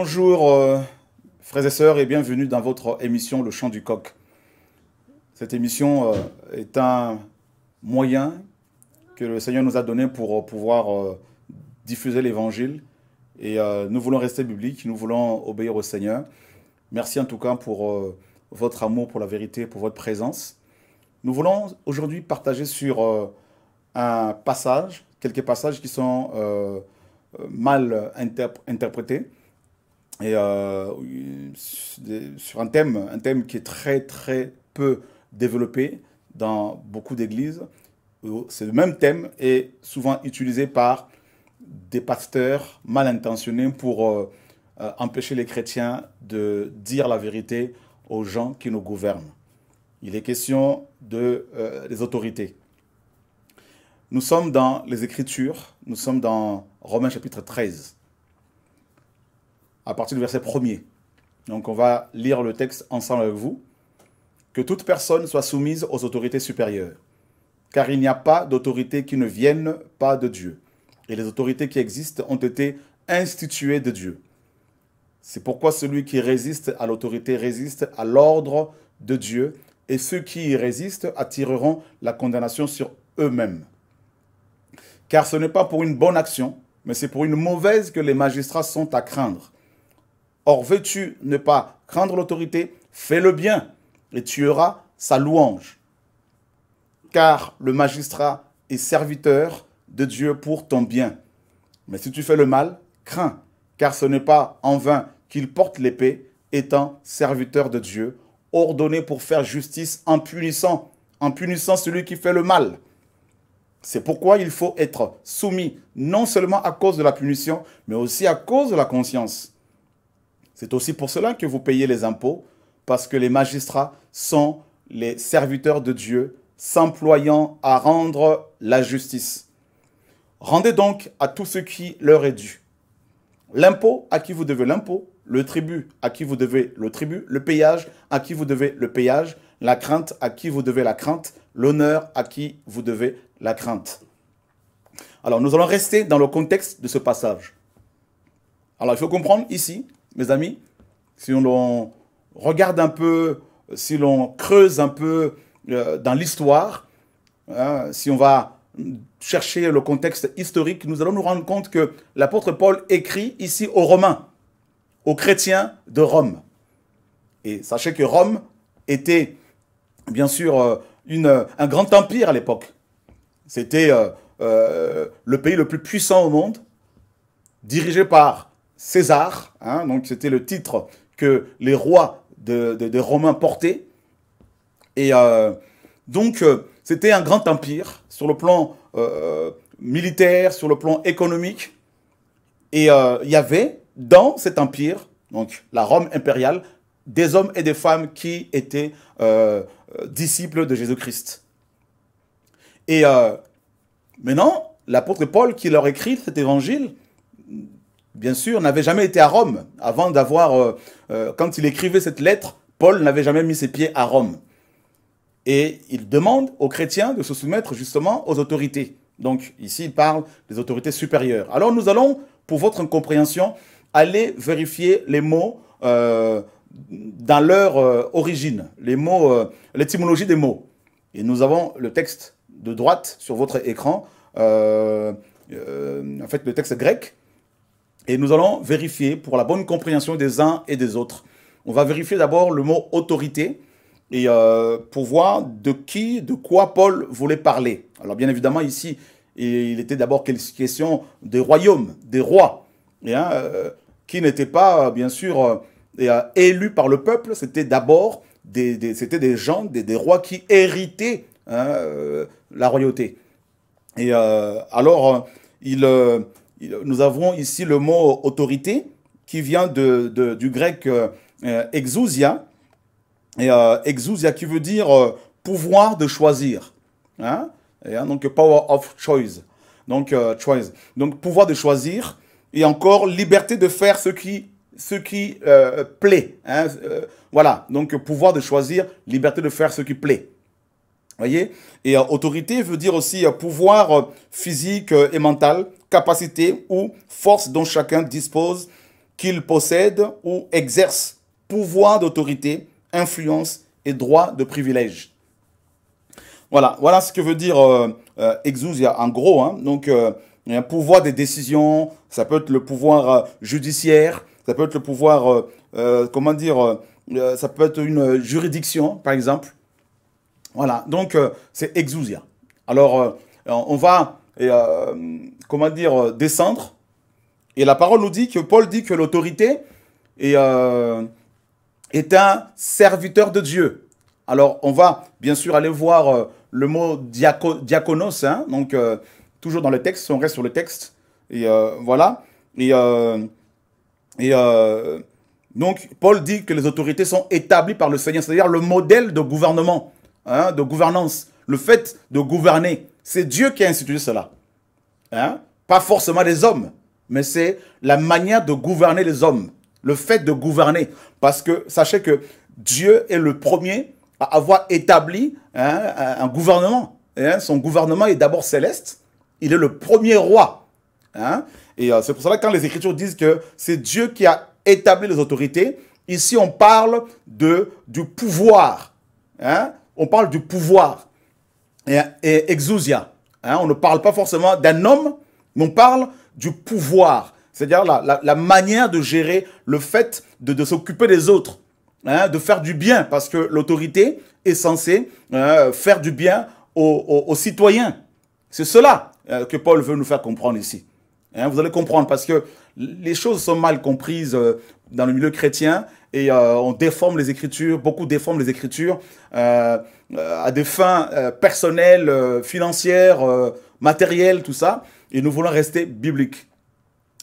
Bonjour, euh, frères et sœurs, et bienvenue dans votre émission Le Chant du Coq. Cette émission euh, est un moyen que le Seigneur nous a donné pour euh, pouvoir diffuser l'Évangile. Et nous voulons rester bibliques, nous voulons obéir au Seigneur. Merci en tout cas pour votre amour, pour la vérité, pour votre présence. Nous voulons aujourd'hui partager sur un passage, quelques passages qui sont mal interprétés et euh, sur un thème, un thème qui est très très peu développé dans beaucoup d'églises. Euh, c'est le même thème et souvent utilisé par des pasteurs mal intentionnés pour euh, empêcher les chrétiens de dire la vérité aux gens qui nous gouvernent. Il est question de, des autorités. Nous sommes dans les Écritures, nous sommes dans Romains chapitre 13 à partir du verset 1 Donc on va lire le texte ensemble avec vous. Que toute personne soit soumise aux autorités supérieures, car il n'y a pas d'autorité qui ne vienne pas de Dieu. Et les autorités qui existent ont été instituées de Dieu. C'est pourquoi celui qui résiste à l'autorité résiste à l'ordre de Dieu, et ceux qui y résistent attireront la condamnation sur eux-mêmes. Car ce n'est pas pour une bonne action, mais c'est pour une mauvaise que les magistrats sont à craindre. Or, veux-tu ne pas craindre l'autorité Fais le bien et tu auras sa louange. Car le magistrat est serviteur de Dieu pour ton bien. Mais si tu fais le mal, crains, car ce n'est pas en vain qu'il porte l'épée, étant serviteur de Dieu, ordonné pour faire justice en punissant, en punissant celui qui fait le mal. C'est pourquoi il faut être soumis non seulement à cause de la punition, mais aussi à cause de la conscience. C'est aussi pour cela que vous payez les impôts, parce que les magistrats sont les serviteurs de Dieu, s'employant à rendre la justice. Rendez donc à tout ce qui leur est dû. L'impôt à qui vous devez l'impôt, le tribut à qui vous devez le tribut, le payage à qui vous devez le payage, la crainte à qui vous devez la crainte, l'honneur à qui vous devez la crainte. Alors nous allons rester dans le contexte de ce passage. Alors il faut comprendre ici mes amis, si l'on regarde un peu, si l'on creuse un peu euh, dans l'histoire, hein, si on va chercher le contexte historique, nous allons nous rendre compte que l'apôtre Paul écrit ici aux Romains, aux chrétiens de Rome. Et sachez que Rome était, bien sûr, euh, une, un grand empire à l'époque. C'était euh, le pays le plus puissant au monde, dirigé par César, hein, donc c'était le titre que les rois des Romains portaient. Et euh, donc euh, c'était un grand empire sur le plan euh, militaire, sur le plan économique. Et il y avait dans cet empire, donc la Rome impériale, des hommes et des femmes qui étaient disciples de Jésus-Christ. Et maintenant, l'apôtre Paul qui leur écrit cet évangile, bien sûr, n'avait jamais été à Rome. Avant d'avoir, euh, euh, quand il écrivait cette lettre, Paul n'avait jamais mis ses pieds à Rome. Et il demande aux chrétiens de se soumettre justement aux autorités. Donc ici, il parle des autorités supérieures. Alors nous allons, pour votre compréhension, aller vérifier les mots euh, dans leur origine, les mots, l'étymologie des mots. Et nous avons le texte de droite sur votre écran, en fait le texte grec, et nous allons vérifier pour la bonne compréhension des uns et des autres. On va vérifier d'abord le mot autorité et euh, pour voir de qui, de quoi Paul voulait parler. Alors bien évidemment ici, il était d'abord question des royaumes, des rois, hein, euh, qui n'étaient pas euh, bien sûr élus par le peuple, c'était d'abord des, c'était des gens, des, rois qui héritaient hein, la royauté. Et alors, il nous avons ici le mot autorité qui vient de, du grec euh, euh, exousia, et euh, exousia qui veut dire pouvoir de choisir. Hein. Hein, donc power of choice. Donc choice. Donc pouvoir de choisir et encore liberté de faire ce qui ce qui plaît. Hein, voilà. Donc pouvoir de choisir, liberté de faire ce qui plaît. Voyez. Et autorité veut dire aussi pouvoir physique et mental capacité ou force dont chacun dispose, qu'il possède ou exerce, pouvoir d'autorité, influence et droit de privilège. Voilà, voilà ce que veut dire euh, euh, exousia en gros. Hein, donc, euh, un pouvoir des décisions, ça peut être le pouvoir judiciaire, ça peut être le pouvoir, comment dire, ça peut être une juridiction, par exemple. Voilà, donc c'est exousia. Alors, on va comment dire, euh, descendre. Et la parole nous dit que Paul dit que l'autorité euh, est, un serviteur de Dieu. Alors, on va bien sûr aller voir euh, le mot diakonos. diaconos, hein. donc toujours dans le texte, on reste sur le texte. Et voilà. Et, et donc, Paul dit que les autorités sont établies par le Seigneur, c'est-à-dire le modèle de gouvernement, hein, de gouvernance, le fait de gouverner. C'est Dieu qui a institué cela. Hein? pas forcément les hommes, mais c'est la manière de gouverner les hommes, le fait de gouverner. Parce que sachez que Dieu est le premier à avoir établi hein, un gouvernement. Hein, son gouvernement est d'abord céleste, il est le premier roi. Et euh, c'est pour cela que quand les Écritures disent que c'est Dieu qui a établi les autorités, ici on parle de, du pouvoir. On parle du pouvoir. et exousia. Hein, on ne parle pas forcément d'un homme, mais on parle du pouvoir, c'est-à-dire la, manière de gérer le fait de, s'occuper des autres, hein, de faire du bien, parce que l'autorité est censée hein, faire du bien aux, citoyens. C'est cela euh, que Paul veut nous faire comprendre ici. vous allez comprendre, parce que les choses sont mal comprises euh, dans le milieu chrétien, et euh, on déforme les écritures, beaucoup déforment les écritures euh, euh, à des fins personnelles, financières, matérielles, tout ça, et nous voulons rester bibliques.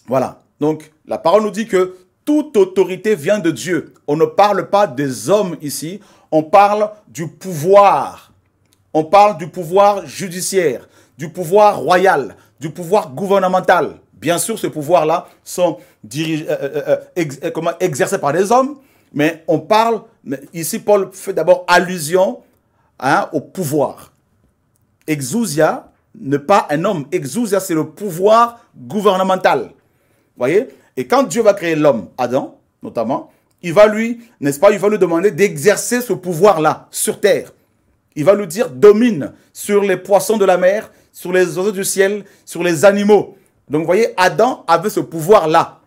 Voilà. Donc la parole nous dit que toute autorité vient de Dieu. On ne parle pas des hommes ici, on parle du pouvoir. On parle du pouvoir judiciaire, du pouvoir royal, du pouvoir gouvernemental. Bien sûr, ces pouvoirs là sont euh, euh, euh, exercés par les hommes, mais on parle, ici Paul fait d'abord allusion hein, au pouvoir. Exousia, n'est pas un homme. Exousia, c'est le pouvoir gouvernemental. voyez Et quand Dieu va créer l'homme, Adam notamment, il va lui, n'est-ce pas, il va lui demander d'exercer ce pouvoir-là sur terre. Il va lui dire, domine sur les poissons de la mer, sur les oiseaux du ciel, sur les animaux. Donc vous voyez, Adam avait ce pouvoir-là.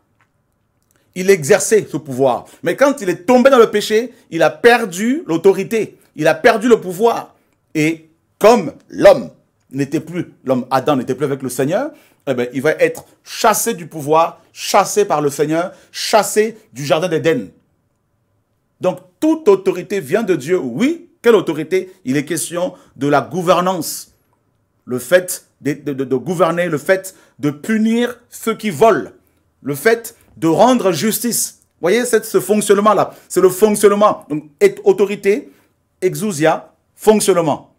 Il exerçait ce pouvoir. Mais quand il est tombé dans le péché, il a perdu l'autorité, il a perdu le pouvoir. Et comme l'homme n'était plus, l'homme Adam n'était plus avec le Seigneur, eh ben, il va être chassé du pouvoir, chassé par le Seigneur, chassé du jardin d'Éden. Donc toute autorité vient de Dieu. Oui, quelle autorité Il est question de la gouvernance. Le fait de, gouverner, le fait de punir ceux qui volent, le fait de rendre justice. Vous voyez, ce fonctionnement-là, c'est le fonctionnement. Donc, autorité, exousia, fonctionnement.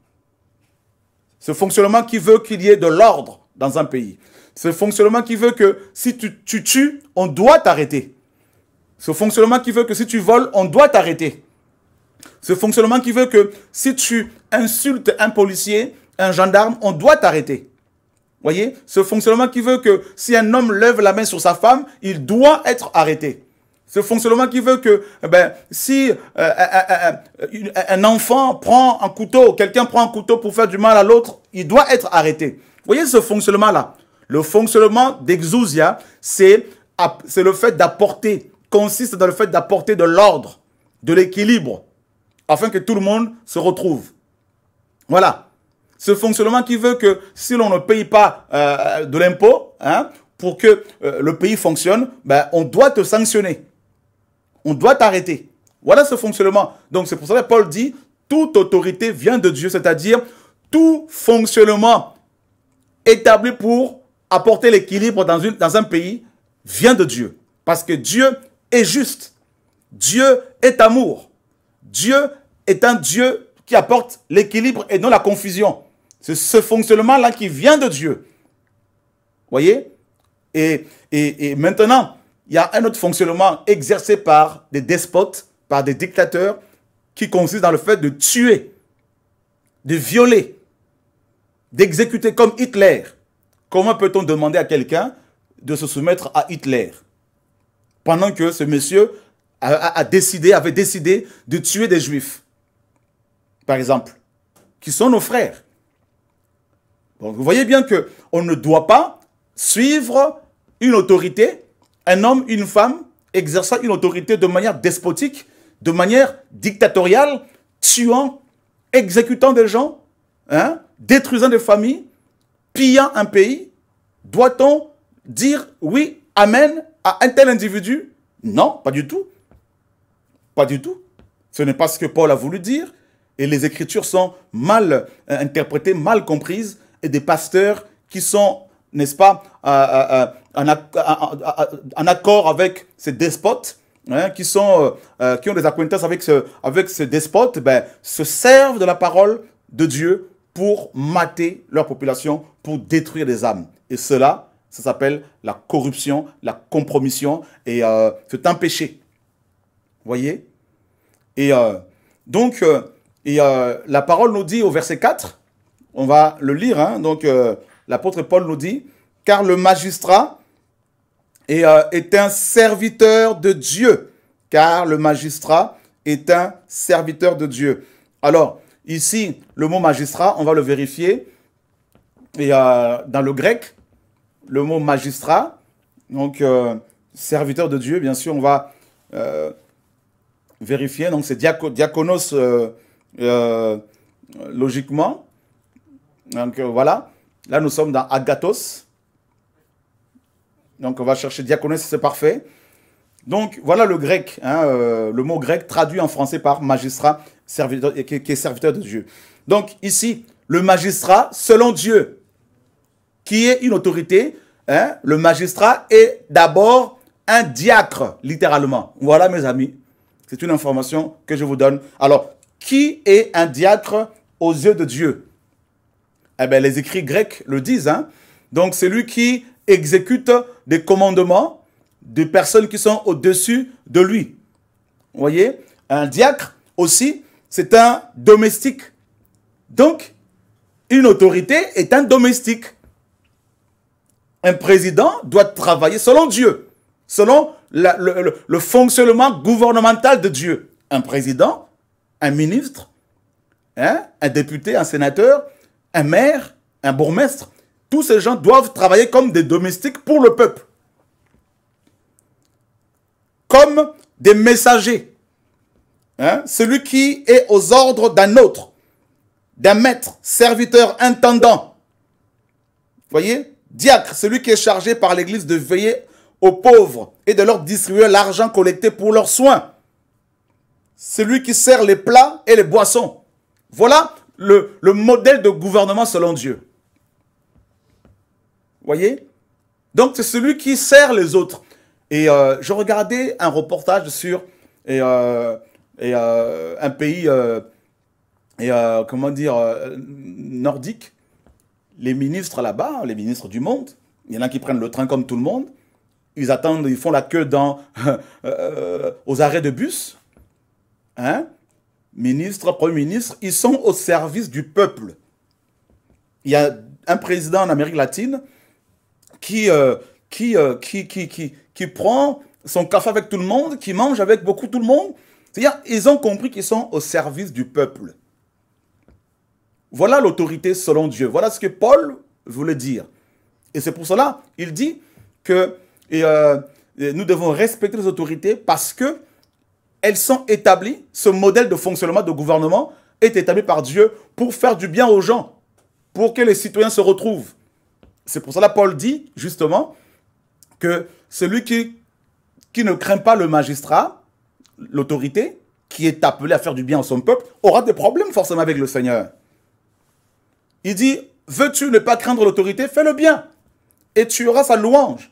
Ce fonctionnement qui veut qu'il y ait de l'ordre dans un pays. Ce fonctionnement qui veut que si tu, tu tues, on doit t'arrêter. Ce fonctionnement qui veut que si tu voles, on doit t'arrêter. Ce fonctionnement qui veut que si tu insultes un policier, un gendarme, on doit t'arrêter. Voyez, ce fonctionnement qui veut que si un homme lève la main sur sa femme, il doit être arrêté. Ce fonctionnement qui veut que eh ben, si euh, euh, euh, un enfant prend un couteau, quelqu'un prend un couteau pour faire du mal à l'autre, il doit être arrêté. Voyez ce fonctionnement-là. Le fonctionnement d'exousia, c'est le fait d'apporter, consiste dans le fait d'apporter de l'ordre, de l'équilibre, afin que tout le monde se retrouve. Voilà. Ce fonctionnement qui veut que si l'on ne paye pas euh, de l'impôt, hein, pour que euh, le pays fonctionne, ben, on doit te sanctionner. On doit t'arrêter. Voilà ce fonctionnement. Donc c'est pour ça que Paul dit, toute autorité vient de Dieu, c'est-à-dire tout fonctionnement établi pour apporter l'équilibre dans, dans un pays vient de Dieu. Parce que Dieu est juste. Dieu est amour. Dieu est un Dieu qui apporte l'équilibre et non la confusion. C'est ce fonctionnement-là qui vient de Dieu. Voyez et, maintenant, il y a un autre fonctionnement exercé par des despotes, par des dictateurs, qui consiste dans le fait de tuer, de violer, d'exécuter comme Hitler. Comment peut-on demander à quelqu'un de se soumettre à Hitler pendant que ce monsieur a, décidé, avait décidé de tuer des juifs, par exemple, qui sont nos frères donc vous voyez bien que ne doit pas suivre une autorité, un homme, une femme exerçant une autorité de manière despotique, de manière dictatoriale, tuant, exécutant des gens, hein, détruisant des familles, pillant un pays. Doit-on dire oui, amen à un tel individu Non, pas du tout. Pas du tout. Ce n'est pas ce que Paul a voulu dire. Et les Écritures sont mal euh, interprétées, mal comprises et des pasteurs qui sont, n'est-ce pas, euh, euh, euh, en, accord avec ces despotes, hein, qui, sont, qui ont des acquaintances avec, ce, avec ces despotes, ben, se servent de la parole de Dieu pour mater leur population, pour détruire les âmes. Et cela, ça s'appelle la corruption, la compromission, et c'est un péché. Voyez Et donc, et, la parole nous dit au verset 4, on va le lire. Hein. Donc, euh, l'apôtre Paul nous dit, car le magistrat euh, est, un serviteur de Dieu. Car le magistrat est un serviteur de Dieu. Alors, ici, le mot magistrat, on va le vérifier. Et euh, dans le grec, le mot magistrat, donc serviteur de Dieu, bien sûr, on va vérifier. Donc, c'est diakonos logiquement. Donc euh, voilà, là nous sommes dans Agathos. Donc on va chercher diaconès, c'est parfait. Donc voilà le grec, hein, euh, le mot grec traduit en français par magistrat, serviteur, qui, est serviteur de Dieu. Donc ici, le magistrat selon Dieu, qui est une autorité, hein, le magistrat est d'abord un diacre, littéralement. Voilà mes amis, c'est une information que je vous donne. Alors, qui est un diacre aux yeux de Dieu eh bien, les écrits grecs le disent. Hein. Donc c'est lui qui exécute des commandements des personnes qui sont au-dessus de lui. Vous voyez Un diacre aussi, c'est un domestique. Donc, une autorité est un domestique. Un président doit travailler selon Dieu, selon le, fonctionnement gouvernemental de Dieu. Un président, un ministre, hein, un député, un sénateur, un maire, un bourgmestre, tous ces gens doivent travailler comme des domestiques pour le peuple. Comme des messagers. Hein? Celui qui est aux ordres d'un autre, d'un maître, serviteur, intendant. Voyez Diacre, celui qui est chargé par l'Église de veiller aux pauvres et de leur distribuer l'argent collecté pour leurs soins. Celui qui sert les plats et les boissons. Voilà le, modèle de gouvernement selon Dieu. Voyez Donc c'est celui qui sert les autres. Et euh, je regardais un reportage sur et, euh, euh, un pays, et, comment dire, nordique. Les ministres là-bas, les ministres du monde, il y en a qui prennent le train comme tout le monde. Ils attendent, ils font la queue dans, aux arrêts de bus. Hein ministres, premiers ministres, ils sont au service du peuple. Il y a un président en Amérique latine qui, euh, euh, qui, qui, qui, qui, prend son café avec tout le monde, qui mange avec beaucoup tout le monde. C'est-à-dire, ils ont compris qu'ils sont au service du peuple. Voilà l'autorité selon Dieu. Voilà ce que Paul voulait dire. Et c'est pour cela, il dit que euh, nous devons respecter les autorités parce que elles sont établies, ce modèle de fonctionnement de gouvernement est établi par Dieu pour faire du bien aux gens, pour que les citoyens se retrouvent. C'est pour cela que Paul dit justement que celui qui, qui ne craint pas le magistrat, l'autorité, qui est appelé à faire du bien à son peuple, aura des problèmes forcément avec le Seigneur. Il dit, veux-tu ne pas craindre l'autorité, fais le bien, et tu auras sa louange.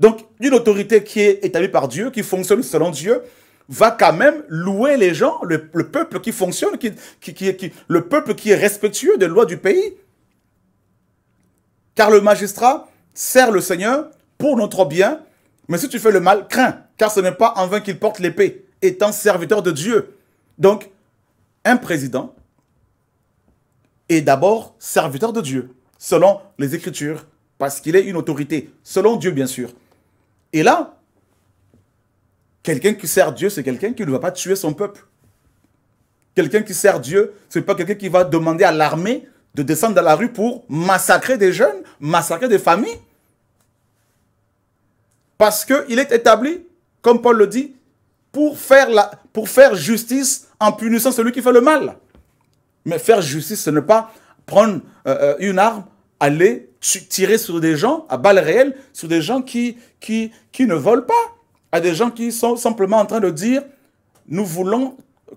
Donc, d'une autorité qui est établie par Dieu, qui fonctionne selon Dieu, va quand même louer les gens, le, peuple qui fonctionne, qui, qui, qui, le peuple qui est respectueux des lois du pays. Car le magistrat sert le Seigneur pour notre bien, mais si tu fais le mal, crains, car ce n'est pas en vain qu'il porte l'épée, étant serviteur de Dieu. Donc, un président est d'abord serviteur de Dieu, selon les Écritures, parce qu'il est une autorité, selon Dieu bien sûr. Et là, Quelqu'un qui sert Dieu, c'est quelqu'un qui ne va pas tuer son peuple. Quelqu'un qui sert Dieu, ce n'est pas quelqu'un qui va demander à l'armée de descendre dans la rue pour massacrer des jeunes, massacrer des familles. Parce qu'il est établi, comme Paul le dit, pour faire, la, pour faire justice en punissant celui qui fait le mal. Mais faire justice, ce n'est pas prendre euh, euh, une arme, aller tirer sur des gens à balles réelles, sur des gens qui, qui, qui ne volent pas à des gens qui sont simplement en train de dire, nous voulons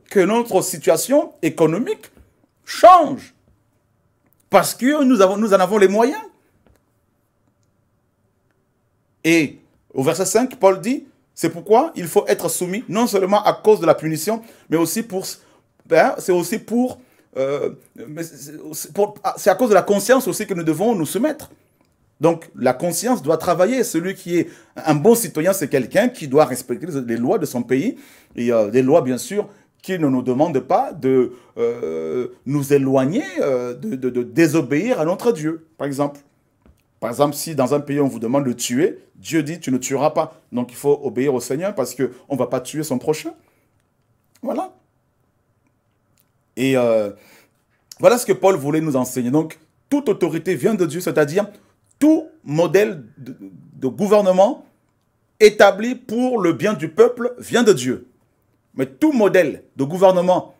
que notre situation économique change. Parce que nous, avons, nous en avons les moyens. Et au verset 5, Paul dit, c'est pourquoi il faut être soumis, non seulement à cause de la punition, mais aussi pour... Ben, c'est aussi pour... Euh, ah, c'est à cause de la conscience aussi que nous devons nous soumettre. Donc la conscience doit travailler. Celui qui est un bon citoyen, c'est quelqu'un qui doit respecter les lois de son pays et les lois, bien sûr, qui ne nous demandent pas de euh, nous éloigner, euh, de, désobéir à notre Dieu, par exemple. Par exemple, si dans un pays on vous demande de tuer, Dieu dit tu ne tueras pas. Donc il faut obéir au Seigneur parce qu'on ne va pas tuer son prochain. Voilà. Et euh, voilà ce que Paul voulait nous enseigner. Donc toute autorité vient de Dieu, c'est-à-dire tout modèle de, gouvernement établi pour le bien du peuple vient de Dieu. Mais tout modèle de gouvernement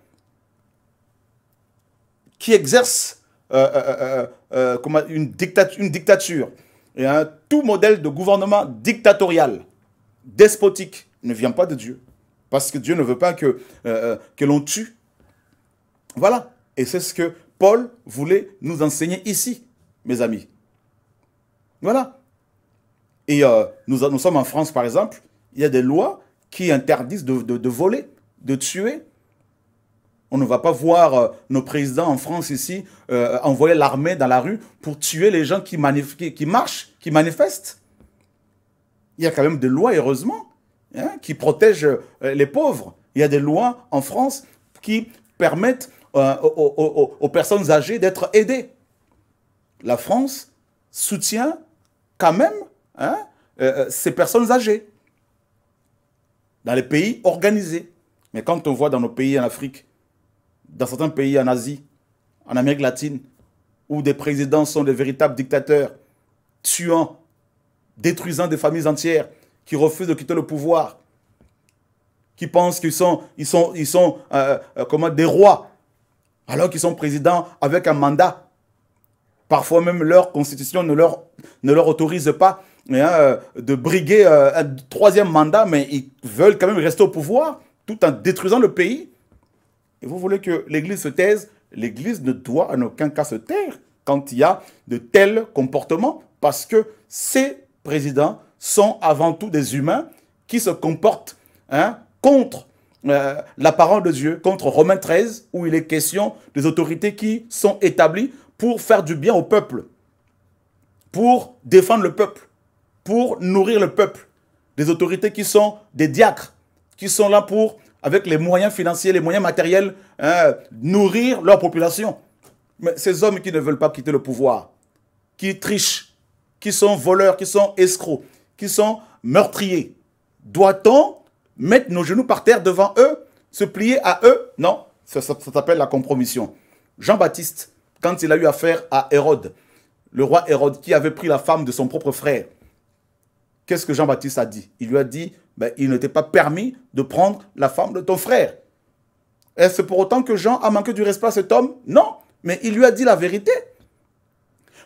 qui exerce euh, euh, euh, une, dictature, et tout modèle de gouvernement dictatorial, despotique, ne vient pas de Dieu. Parce que Dieu ne veut pas que l'on tue. Voilà. Et c'est ce que Paul voulait nous enseigner ici, mes amis. Voilà. Et euh, nous, sommes en France, par exemple, il y a des lois qui interdisent de, voler, de tuer. On ne va pas voir euh, nos présidents en France ici euh, envoyer l'armée dans la rue pour tuer les gens qui, marchent, qui manifestent. Il y a quand même des lois, heureusement, hein, qui protègent les pauvres. Il y a des lois en France qui permettent aux personnes âgées d'être aidées. La France soutient quand même hein, euh, euh, ces personnes âgées dans les pays organisés. Mais quand on voit dans nos pays en Afrique, dans certains pays en Asie, en Amérique latine, où des présidents sont des véritables dictateurs, tuant, détruisant des familles entières, qui refusent de quitter le pouvoir, qui pensent qu'ils sont, ils sont, ils sont euh, des rois, alors qu'ils sont présidents avec un mandat Parfois même leur constitution ne leur, ne leur autorise pas eh, hein, euh, de briguer euh, un troisième mandat, mais ils veulent quand même rester au pouvoir tout en détruisant le pays. Et vous voulez que l'Église se taise L'Église ne doit en aucun cas se taire quand il y a de tels comportements, parce que ces présidents sont avant tout des humains qui se comportent hein, contre euh, la parole de Dieu, contre Romains 13, où il est question des autorités qui sont établies pour faire du bien au peuple, pour défendre le peuple, pour nourrir le peuple. Des autorités qui sont des diacres, qui sont là pour, avec les moyens financiers, les moyens matériels, hein, nourrir leur population. Mais ces hommes qui ne veulent pas quitter le pouvoir, qui trichent, qui sont voleurs, qui sont escrocs, qui sont meurtriers, doit-on mettre nos genoux par terre devant eux, se plier à eux Non, ça s'appelle la compromission. Jean-Baptiste quand il a eu affaire à Hérode, le roi Hérode qui avait pris la femme de son propre frère, qu'est-ce que Jean-Baptiste a dit Il lui a dit, ben, il n'était pas permis de prendre la femme de ton frère. Est-ce pour autant que Jean a manqué du respect à cet homme Non, mais il lui a dit la vérité.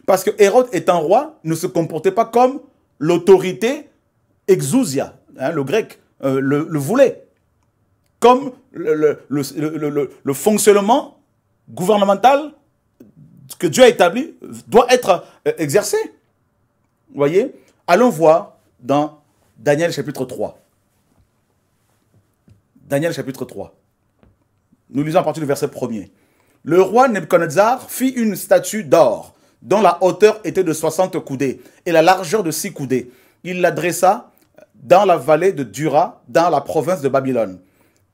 Parce que Hérode étant roi, ne se comportait pas comme l'autorité exousia, hein, le grec, euh, le, voulait. Comme le fonctionnement gouvernemental que Dieu a établi doit être euh, exercé. Vous voyez Allons voir dans Daniel chapitre 3. Daniel chapitre 3. Nous lisons à partir du verset 1 Le roi Nebuchadnezzar fit une statue d'or dont la hauteur était de 60 coudées et la largeur de 6 coudées. Il l'adressa dans la vallée de Dura, dans la province de Babylone.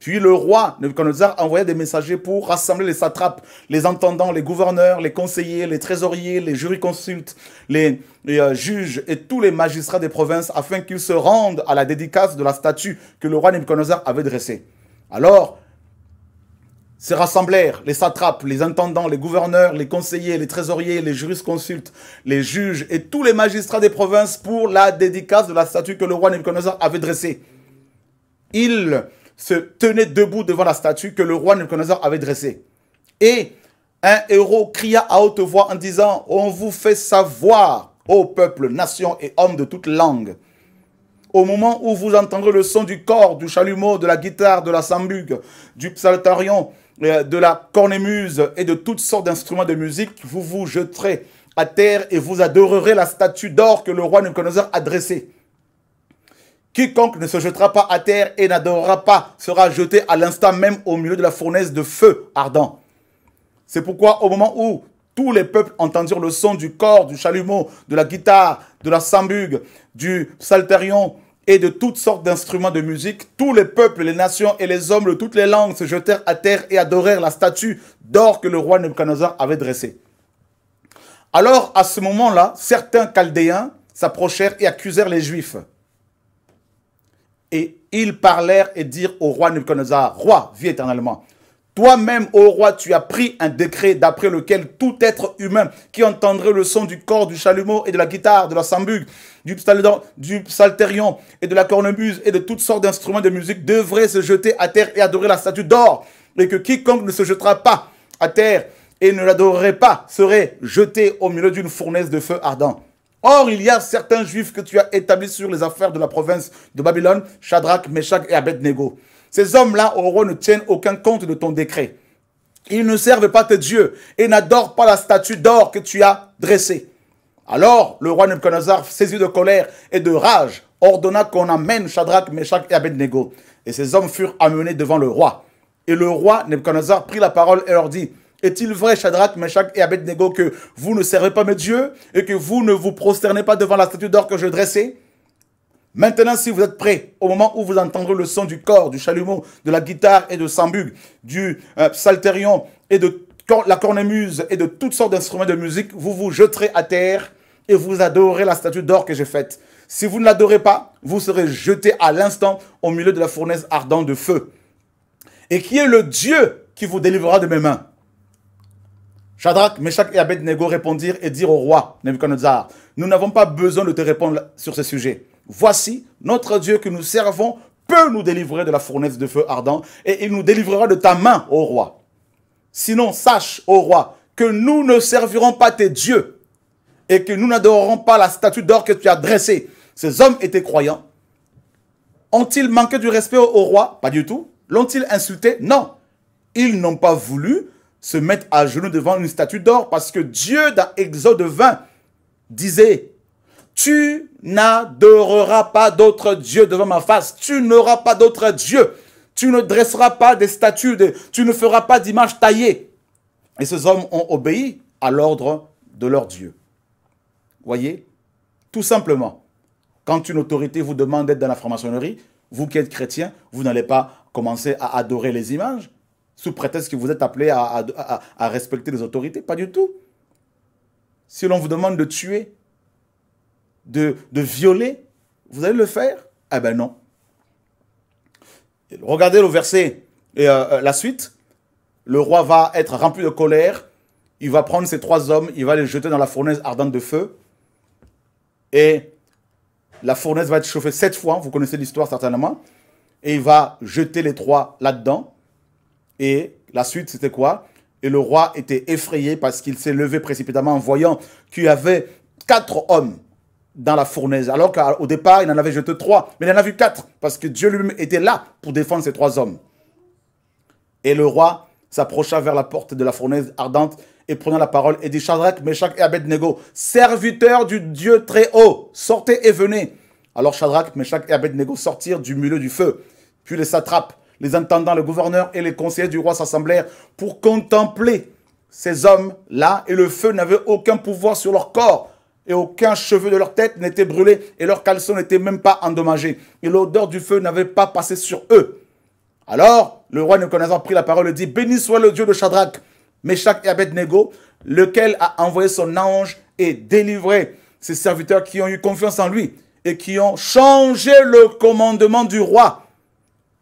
Puis le roi Nebuchadnezzar envoya des messagers pour rassembler les satrapes, les intendants, les gouverneurs, les conseillers, les trésoriers, les jurisconsultes, les, les euh, juges et tous les magistrats des provinces afin qu'ils se rendent à la dédicace de la statue que le roi Nebuchadnezzar avait dressée. Alors, se rassemblèrent les satrapes, les intendants, les gouverneurs, les conseillers, les trésoriers, les jurisconsultes, les juges et tous les magistrats des provinces pour la dédicace de la statue que le roi Nebuchadnezzar avait dressée. Ils se tenait debout devant la statue que le roi Nebuchadnezzar avait dressée. Et un héros cria à haute voix en disant, on vous fait savoir, ô peuple, nation et hommes de toute langue, au moment où vous entendrez le son du corps, du chalumeau, de la guitare, de la sambugue, du psaltarion, euh, de la cornemuse et de toutes sortes d'instruments de musique, vous vous jeterez à terre et vous adorerez la statue d'or que le roi Nebuchadnezzar a dressée. Quiconque ne se jettera pas à terre et n'adorera pas sera jeté à l'instant même au milieu de la fournaise de feu ardent. C'est pourquoi au moment où tous les peuples entendirent le son du corps, du chalumeau, de la guitare, de la sambugue, du psalterion et de toutes sortes d'instruments de musique, tous les peuples, les nations et les hommes de toutes les langues se jetèrent à terre et adorèrent la statue d'or que le roi Nebuchadnezzar avait dressée. Alors à ce moment-là, certains Chaldéens s'approchèrent et accusèrent les Juifs. Et ils parlèrent et dirent au roi Nebuchadnezzar, roi, vie éternellement. Toi-même, ô roi, tu as pris un décret d'après lequel tout être humain qui entendrait le son du corps, du chalumeau et de la guitare, de la sambugue, du, du psalterion et de la cornemuse et de toutes sortes d'instruments de musique devrait se jeter à terre et adorer la statue d'or. Et que quiconque ne se jetera pas à terre et ne l'adorerait pas serait jeté au milieu d'une fournaise de feu ardent. Or, il y a certains juifs que tu as établis sur les affaires de la province de Babylone, Shadrach, Meshach et Abednego. Ces hommes-là, au roi, ne tiennent aucun compte de ton décret. Ils ne servent pas tes dieux et n'adorent pas la statue d'or que tu as dressée. Alors, le roi Nebuchadnezzar, saisi de colère et de rage, ordonna qu'on amène Shadrach, Meshach et Abednego. Et ces hommes furent amenés devant le roi. Et le roi Nebuchadnezzar prit la parole et leur dit est-il vrai, Shadrach, Meshach et Abednego, que vous ne servez pas mes dieux et que vous ne vous prosternez pas devant la statue d'or que je dressais Maintenant, si vous êtes prêts, au moment où vous entendrez le son du corps, du chalumeau, de la guitare et de sambug, du euh, psalterion et de la cornemuse et de toutes sortes d'instruments de musique, vous vous jeterez à terre et vous adorez la statue d'or que j'ai faite. Si vous ne l'adorez pas, vous serez jeté à l'instant au milieu de la fournaise ardente de feu. Et qui est le Dieu qui vous délivrera de mes mains Shadrach, Meshach et Abednego répondirent et dirent au roi Nebuchadnezzar Nous n'avons pas besoin de te répondre sur ce sujet. Voici, notre Dieu que nous servons peut nous délivrer de la fournaise de feu ardent et il nous délivrera de ta main, ô roi. Sinon, sache, ô roi, que nous ne servirons pas tes dieux et que nous n'adorerons pas la statue d'or que tu as dressée. Ces hommes étaient croyants. Ont-ils manqué du respect au roi Pas du tout. L'ont-ils insulté Non. Ils n'ont pas voulu se mettre à genoux devant une statue d'or parce que Dieu, dans Exode 20, disait, tu n'adoreras pas d'autres dieux devant ma face, tu n'auras pas d'autres Dieu, tu ne dresseras pas des statues, tu ne feras pas d'image taillées. » Et ces hommes ont obéi à l'ordre de leur Dieu. Voyez Tout simplement, quand une autorité vous demande d'être dans la franc-maçonnerie, vous qui êtes chrétien, vous n'allez pas commencer à adorer les images, sous prétexte que vous êtes appelé à, respecter les autorités. Pas du tout. Si l'on vous demande de tuer, de, violer, vous allez le faire Eh bien non. Regardez le verset et euh, euh, la suite. Le roi va être rempli de colère. Il va prendre ces trois hommes, il va les jeter dans la fournaise ardente de feu. Et la fournaise va être chauffée sept fois, vous connaissez l'histoire certainement. Et il va jeter les trois là-dedans. Et la suite, c'était quoi Et le roi était effrayé parce qu'il s'est levé précipitamment en voyant qu'il y avait quatre hommes dans la fournaise. Alors qu'au départ, il en avait jeté trois, mais il en a vu quatre parce que Dieu lui-même était là pour défendre ces trois hommes. Et le roi s'approcha vers la porte de la fournaise ardente et prenant la parole et dit Shadrach, Meshach et Abednego, serviteurs du Dieu très haut, sortez et venez. Alors Shadrach, Meshach et Abednego sortirent du milieu du feu. Puis les satrapes, les intendants, le gouverneur et les conseillers du roi s'assemblèrent pour contempler ces hommes-là, et le feu n'avait aucun pouvoir sur leur corps, et aucun cheveu de leur tête n'était brûlé, et leurs caleçons n'étaient même pas endommagés, et l'odeur du feu n'avait pas passé sur eux. Alors, le roi connaissant, prit la parole et dit, Béni soit le Dieu de Shadrach, Meshach et Abednego, lequel a envoyé son ange et délivré ses serviteurs qui ont eu confiance en lui et qui ont changé le commandement du roi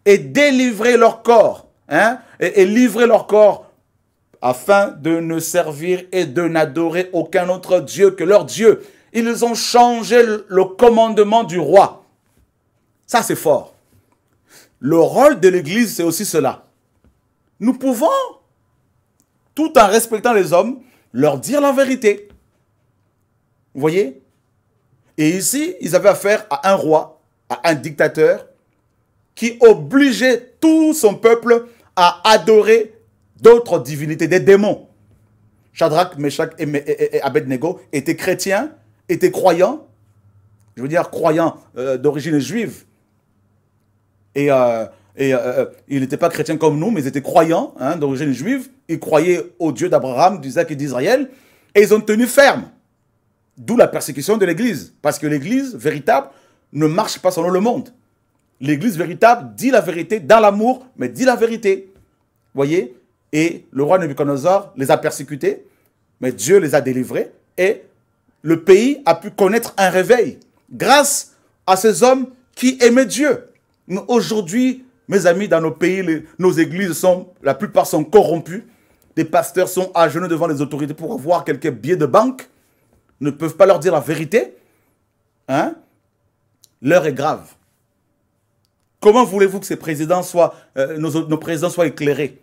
et délivrer leur corps, hein, et, et livrer leur corps afin de ne servir et de n'adorer aucun autre Dieu que leur Dieu. Ils ont changé le commandement du roi. Ça, c'est fort. Le rôle de l'Église, c'est aussi cela. Nous pouvons, tout en respectant les hommes, leur dire la vérité. Vous voyez Et ici, ils avaient affaire à un roi, à un dictateur, qui obligeait tout son peuple à adorer d'autres divinités, des démons. Shadrach, Meshach et, Abednego étaient chrétiens, étaient croyants, je veux dire croyants euh, d'origine juive. Et, euh, euh, ils n'étaient pas chrétiens comme nous, mais ils étaient croyants hein, d'origine juive. Ils croyaient au Dieu d'Abraham, d'Isaac et d'Israël. Et ils ont tenu ferme. D'où la persécution de l'Église. Parce que l'Église véritable ne marche pas selon le monde. L'église véritable dit la vérité dans l'amour, mais dit la vérité. Voyez Et le roi Nebuchadnezzar les a persécutés, mais Dieu les a délivrés. Et le pays a pu connaître un réveil grâce à ces hommes qui aimaient Dieu. Aujourd'hui, mes amis, dans nos pays, nos églises sont, la plupart sont corrompues. Des pasteurs sont à genoux devant les autorités pour avoir quelques billets de banque. Ne peuvent pas leur dire la vérité. Hein? L'heure est grave. Comment voulez-vous que ces présidents soient, euh, nos, présidents soient éclairés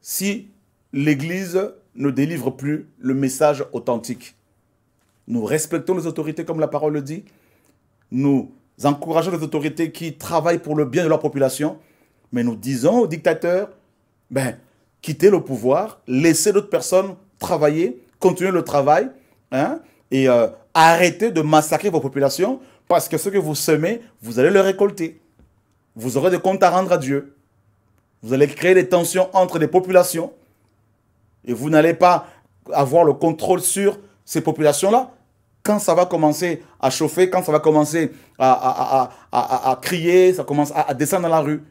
si l'Église ne délivre plus le message authentique Nous respectons les autorités comme la parole le dit. Nous encourageons les autorités qui travaillent pour le bien de leur population. Mais nous disons aux dictateurs, ben, quittez le pouvoir, laissez d'autres personnes travailler, continuez le travail hein, et euh, arrêtez de massacrer vos populations parce que ce que vous semez, vous allez le récolter vous aurez des comptes à rendre à Dieu. Vous allez créer des tensions entre les populations et vous n'allez pas avoir le contrôle sur ces populations-là. Quand ça va commencer à chauffer, quand ça va commencer à, crier, ça commence à, descendre dans la rue,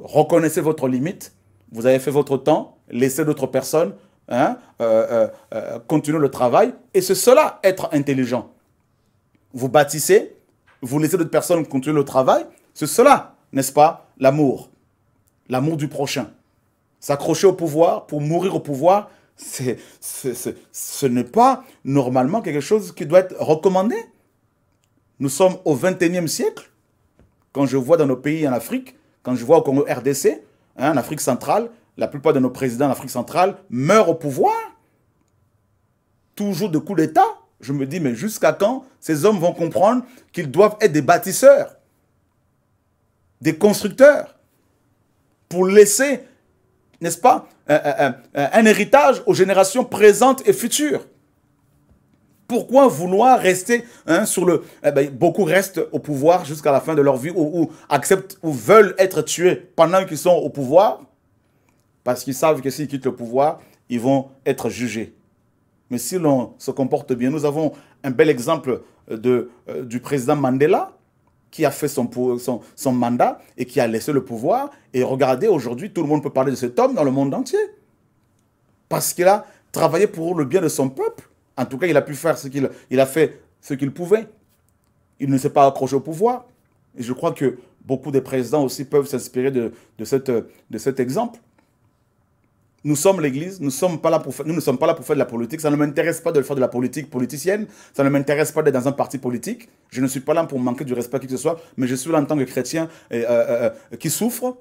reconnaissez votre limite. Vous avez fait votre temps, laissez d'autres personnes hein, euh, euh, euh, continuer le travail. Et c'est cela, être intelligent. Vous bâtissez, vous laissez d'autres personnes continuer le travail c'est cela, n'est-ce pas, l'amour. L'amour du prochain. S'accrocher au pouvoir pour mourir au pouvoir, ce n'est pas normalement quelque chose qui doit être recommandé. Nous sommes au XXIe siècle. Quand je vois dans nos pays en Afrique, quand je vois au Congo RDC, hein, en Afrique centrale, la plupart de nos présidents en Afrique centrale meurent au pouvoir. Toujours de coups d'État. Je me dis, mais jusqu'à quand ces hommes vont comprendre qu'ils doivent être des bâtisseurs des constructeurs pour laisser, n'est-ce pas, euh, euh, euh, un héritage aux générations présentes et futures. Pourquoi vouloir rester hein, sur le... Eh ben, beaucoup restent au pouvoir jusqu'à la fin de leur vie ou, acceptent ou veulent être tués pendant qu'ils sont au pouvoir parce qu'ils savent que s'ils quittent le pouvoir, ils vont être jugés. Mais si l'on se comporte bien, nous avons un bel exemple de, du président Mandela qui a fait son, son, mandat et qui a laissé le pouvoir. Et regardez, aujourd'hui, tout le monde peut parler de cet homme dans le monde entier. Parce qu'il a travaillé pour le bien de son peuple. En tout cas, il a pu faire ce qu'il il a fait ce qu'il pouvait. Il ne s'est pas accroché au pouvoir. Et je crois que beaucoup des présidents aussi peuvent s'inspirer de, cette, de cet exemple. Nous sommes l'Église, nous, sommes pas là pour faire, nous ne sommes pas là pour faire de la politique. Ça ne m'intéresse pas de faire de la politique politicienne, ça ne m'intéresse pas d'être dans un parti politique. Je ne suis pas là pour manquer du respect à qui que ce soit, mais je suis là en tant que chrétien euh, euh, euh, qui souffre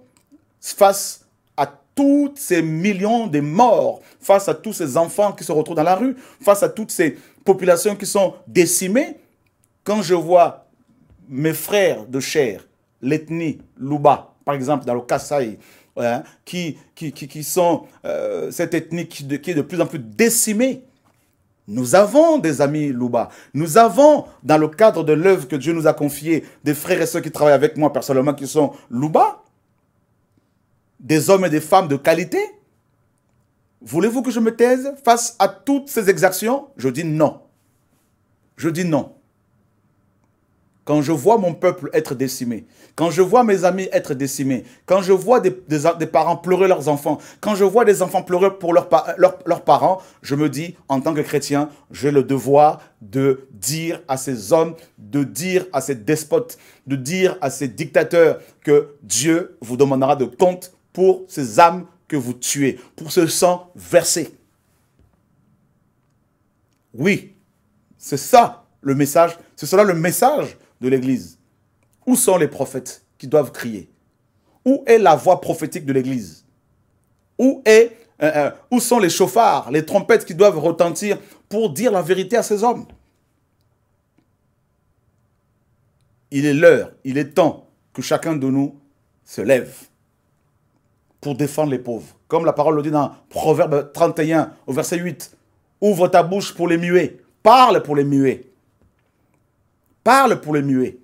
face à tous ces millions de morts, face à tous ces enfants qui se retrouvent dans la rue, face à toutes ces populations qui sont décimées. Quand je vois mes frères de chair, l'ethnie Luba, par exemple, dans le Kassai, Hein, qui, qui, sont euh, cette ethnie qui, est de plus en plus décimée. Nous avons des amis Louba. Nous avons, dans le cadre de l'œuvre que Dieu nous a confiée, des frères et ceux qui travaillent avec moi personnellement qui sont Louba. Des hommes et des femmes de qualité. Voulez-vous que je me taise face à toutes ces exactions Je dis non. Je dis non quand je vois mon peuple être décimé, quand je vois mes amis être décimés, quand je vois des, parents pleurer leurs enfants, quand je vois des enfants pleurer pour leurs parents, je me dis, en tant que chrétien, j'ai le devoir de dire à ces hommes, de dire à ces despotes, de dire à ces dictateurs que Dieu vous demandera de compte pour ces âmes que vous tuez, pour ce sang versé. Oui, c'est ça le message, c'est cela le message de l'Église Où sont les prophètes qui doivent crier Où est la voix prophétique de l'Église où, est, euh, euh, où sont les chauffards, les trompettes qui doivent retentir pour dire la vérité à ces hommes Il est l'heure, il est temps que chacun de nous se lève pour défendre les pauvres. Comme la parole le dit dans Proverbe 31 au verset 8, ouvre ta bouche pour les muets, parle pour les muets. Parle pour les muets.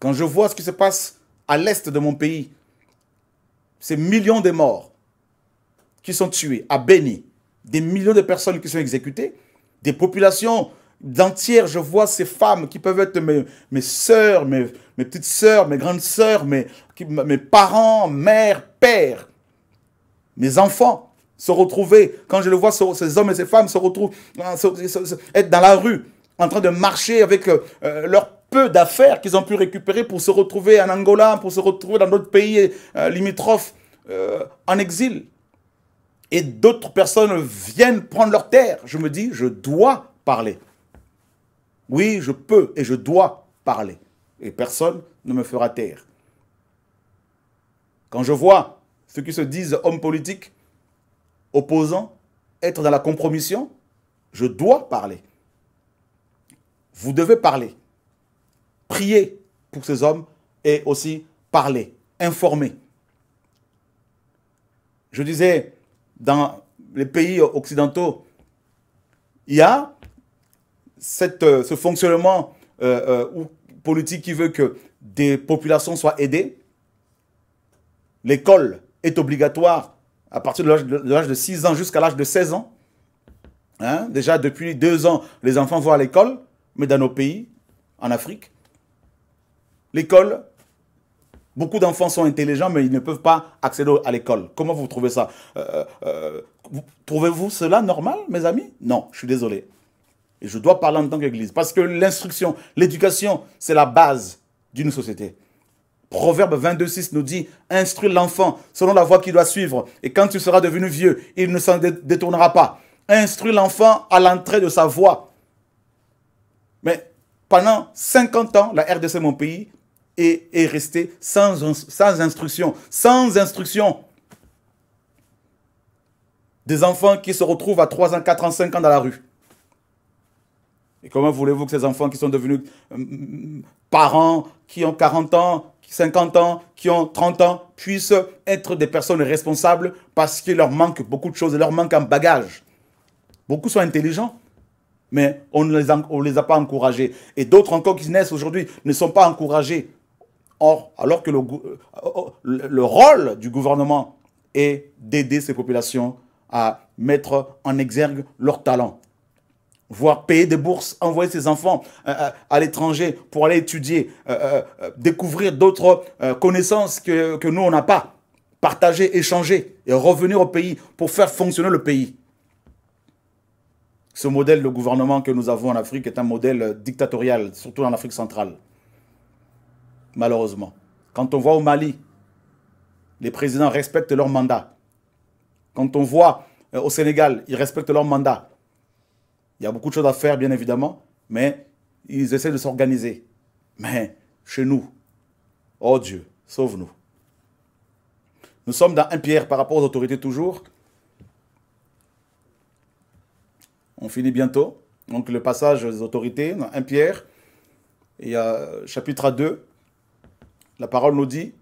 Quand je vois ce qui se passe à l'est de mon pays, ces millions de morts qui sont tués à Béni, des millions de personnes qui sont exécutées, des populations entières. je vois ces femmes qui peuvent être mes, mes sœurs, mes, petites sœurs, mes grandes sœurs, mes, mes parents, mères, pères, mes enfants se retrouver. Quand je le vois, ces hommes et ces femmes se retrouvent, hein, être dans la rue, en train de marcher avec euh, euh, leur peu d'affaires qu'ils ont pu récupérer pour se retrouver en Angola, pour se retrouver dans d'autres pays euh, limitrophes, en exil. Et d'autres personnes viennent prendre leur terre. Je me dis, je dois parler. Oui, je peux et je dois parler. Et personne ne me fera taire. Quand je vois ceux qui se disent hommes politiques, opposants, être dans la compromission, je dois parler. Vous devez parler. Prier pour ces hommes et aussi parler, informer. Je disais, dans les pays occidentaux, il y a euh, ce fonctionnement euh, euh, politique qui veut que des populations soient aidées. L'école est obligatoire à partir de l'âge de 6 ans jusqu'à l'âge de 16 ans. Hein, déjà, depuis 2 ans, les enfants vont à l'école mais dans nos pays, en Afrique, l'école, beaucoup d'enfants sont intelligents, mais ils ne peuvent pas accéder à l'école. Comment vous trouvez ça euh, euh, Trouvez-vous cela normal, mes amis Non, je suis désolé. Et je dois parler en tant qu'Église, parce que l'instruction, l'éducation, c'est la base d'une société. Proverbe 22.6 nous dit, instruis l'enfant selon la voie qu'il doit suivre, et quand il sera devenu vieux, il ne s'en détournera pas. Instruis l'enfant à l'entrée de sa voie, mais pendant 50 ans, la RDC, mon pays, est, est restée sans, sans instruction. Sans instruction. Des enfants qui se retrouvent à 3 ans, 4 ans, 5 ans dans la rue. Et comment voulez-vous que ces enfants qui sont devenus euh, parents, qui ont 40 ans, 50 ans, qui ont 30 ans, puissent être des personnes responsables parce qu'il leur manque beaucoup de choses, il leur manque un bagage. Beaucoup sont intelligents, mais on ne les, a pas encouragés. Et d'autres encore qui naissent aujourd'hui ne sont pas encouragés. Or, alors que le, euh, oh, rôle du gouvernement est d'aider ces populations à mettre en exergue leurs talents, voire payer des bourses, envoyer ses enfants euh, euh, à l'étranger pour aller étudier, découvrir d'autres connaissances que, que nous, on n'a pas, partager, échanger et revenir au pays pour faire fonctionner le pays. Ce modèle de gouvernement que nous avons en Afrique est un modèle dictatorial, surtout en Afrique centrale. Malheureusement. Quand on voit au Mali, les présidents respectent leur mandat. Quand on voit euh, au Sénégal, ils respectent leur mandat. Il y a beaucoup de choses à faire, bien évidemment, mais ils essaient de s'organiser. Mais chez nous, oh Dieu, sauve-nous. Nous sommes dans un pierre par rapport aux autorités toujours. On finit bientôt. Donc le passage aux autorités, 1 Pierre, chapitre 2, la parole nous dit,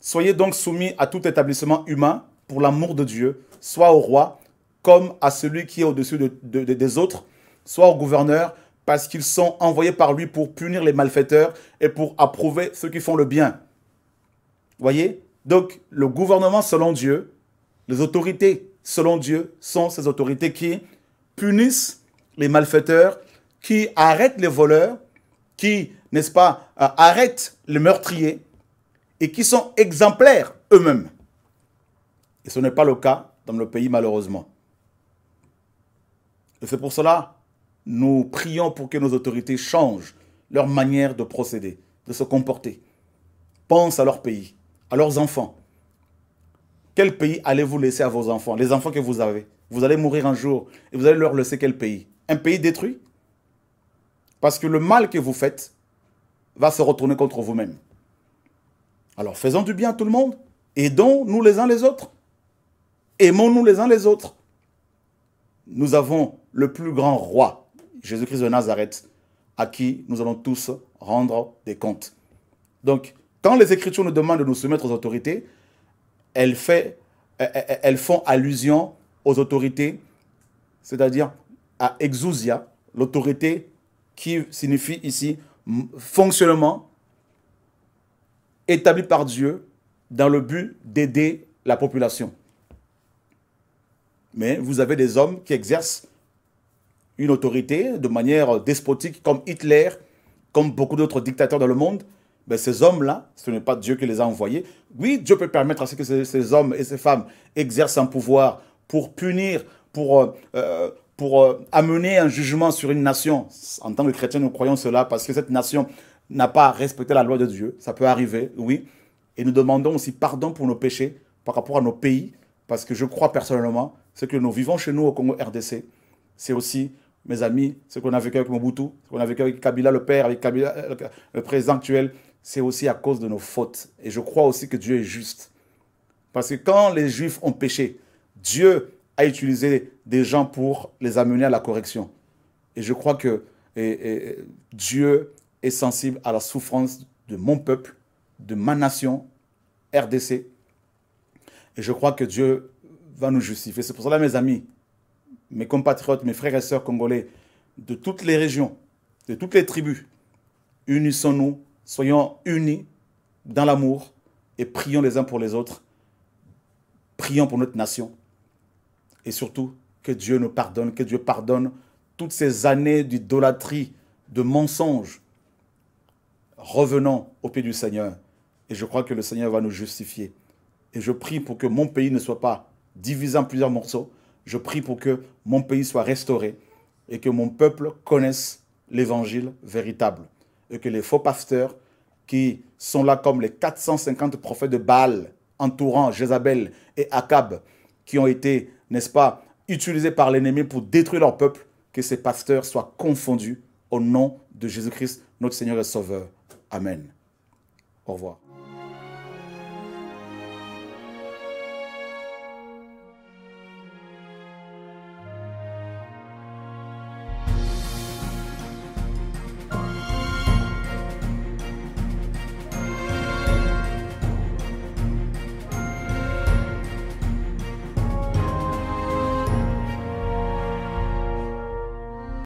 Soyez donc soumis à tout établissement humain pour l'amour de Dieu, soit au roi, comme à celui qui est au-dessus des autres, soit au gouverneur, parce qu'ils sont envoyés par lui pour punir les malfaiteurs et pour approuver ceux qui font le bien. Voyez Donc, le gouvernement selon Dieu, les autorités selon Dieu, sont ces autorités qui punissent les malfaiteurs, qui arrêtent les voleurs, qui, n'est-ce pas, euh, arrêtent les meurtriers et qui sont exemplaires eux-mêmes. Et ce n'est pas le cas dans le pays, malheureusement. Et c'est pour cela, nous prions pour que nos autorités changent leur manière de procéder, de se comporter. Pense à leur pays, à leurs enfants. Quel pays allez-vous laisser à vos enfants, les enfants que vous avez vous allez mourir un jour et vous allez leur laisser quel pays Un pays détruit Parce que le mal que vous faites va se retourner contre vous-même. Alors faisons du bien à tout le monde, aidons-nous les uns les autres, aimons-nous les uns les autres. Nous avons le plus grand roi, Jésus-Christ de Nazareth, à qui nous allons tous rendre des comptes. Donc, quand les Écritures nous demandent de nous soumettre aux autorités, elles, elles font allusion aux autorités, c'est-à-dire à exousia, l'autorité qui signifie ici fonctionnement établi par Dieu dans le but d'aider la population. Mais vous avez des hommes qui exercent une autorité de manière despotique comme Hitler, comme beaucoup d'autres dictateurs dans le monde. Mais ces hommes-là, ce n'est pas Dieu qui les a envoyés. Oui, Dieu peut permettre à ce que ces, hommes et ces femmes exercent un pouvoir pour punir, pour, euh, euh, pour euh, amener un jugement sur une nation. En tant que chrétien, nous croyons cela parce que cette nation n'a pas respecté la loi de Dieu. Ça peut arriver, oui. Et nous demandons aussi pardon pour nos péchés par rapport à nos pays, parce que je crois personnellement, ce que nous vivons chez nous au Congo RDC, c'est aussi, mes amis, ce qu'on a vécu avec Mobutu, ce qu'on a vécu avec Kabila le père, avec Kabila le président actuel, c'est aussi à cause de nos fautes. Et je crois aussi que Dieu est juste. Parce que quand les Juifs ont péché, Dieu a utilisé des gens pour les amener à la correction. Et je crois que Dieu est sensible à la souffrance de mon peuple, de ma nation, RDC. Et je crois que Dieu va nous justifier. C'est pour cela, mes amis, mes compatriotes, mes frères et sœurs congolais, de toutes les régions, de toutes les tribus, unissons-nous, soyons unis dans l'amour et prions les uns pour les autres. Prions pour notre nation. Et surtout, que Dieu nous pardonne, que Dieu pardonne toutes ces années d'idolâtrie, de mensonges. Revenons au pied du Seigneur. Et je crois que le Seigneur va nous justifier. Et je prie pour que mon pays ne soit pas divisé en plusieurs morceaux. Je prie pour que mon pays soit restauré et que mon peuple connaisse l'évangile véritable. Et que les faux pasteurs qui sont là comme les 450 prophètes de Baal entourant Jézabel et Akab, qui ont été n'est-ce pas, Utilisé par l'ennemi pour détruire leur peuple, que ces pasteurs soient confondus au nom de Jésus-Christ, notre Seigneur et Sauveur. Amen. Au revoir.